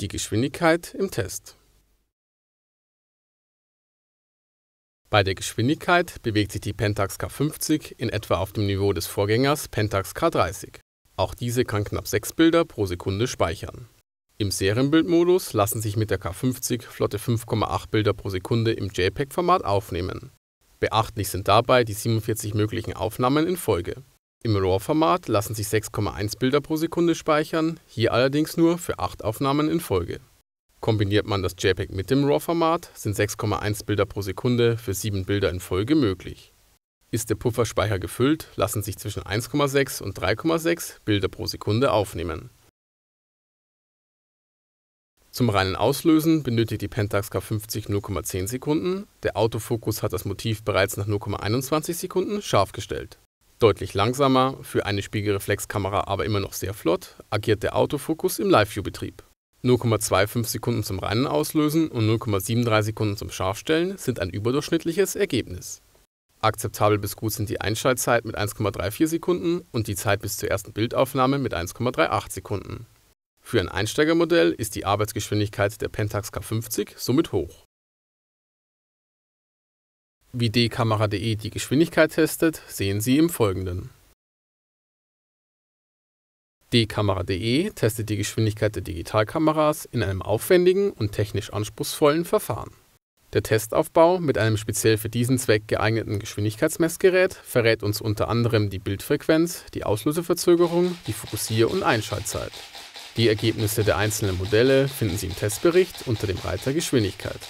die Geschwindigkeit im Test. Bei der Geschwindigkeit bewegt sich die Pentax K50 in etwa auf dem Niveau des Vorgängers Pentax K30. Auch diese kann knapp 6 Bilder pro Sekunde speichern. Im Serienbildmodus lassen sich mit der K50 flotte 5,8 Bilder pro Sekunde im JPEG-Format aufnehmen. Beachtlich sind dabei die 47 möglichen Aufnahmen in Folge. Im RAW-Format lassen sich 6,1 Bilder pro Sekunde speichern, hier allerdings nur für 8 Aufnahmen in Folge. Kombiniert man das JPEG mit dem RAW-Format, sind 6,1 Bilder pro Sekunde für 7 Bilder in Folge möglich. Ist der Pufferspeicher gefüllt, lassen sich zwischen 1,6 und 3,6 Bilder pro Sekunde aufnehmen. Zum reinen Auslösen benötigt die Pentax K50 0,10 Sekunden, der Autofokus hat das Motiv bereits nach 0,21 Sekunden scharf gestellt. Deutlich langsamer, für eine Spiegelreflexkamera aber immer noch sehr flott, agiert der Autofokus im Live-View-Betrieb. 0,25 Sekunden zum reinen Auslösen und 0,73 Sekunden zum Scharfstellen sind ein überdurchschnittliches Ergebnis. Akzeptabel bis gut sind die Einschaltzeit mit 1,34 Sekunden und die Zeit bis zur ersten Bildaufnahme mit 1,38 Sekunden. Für ein Einsteigermodell ist die Arbeitsgeschwindigkeit der Pentax K50 somit hoch. Wie dkamera.de die Geschwindigkeit testet, sehen Sie im Folgenden. dkamera.de testet die Geschwindigkeit der Digitalkameras in einem aufwendigen und technisch anspruchsvollen Verfahren. Der Testaufbau mit einem speziell für diesen Zweck geeigneten Geschwindigkeitsmessgerät verrät uns unter anderem die Bildfrequenz, die Auslöseverzögerung, die Fokussier- und Einschaltzeit. Die Ergebnisse der einzelnen Modelle finden Sie im Testbericht unter dem Reiter Geschwindigkeit.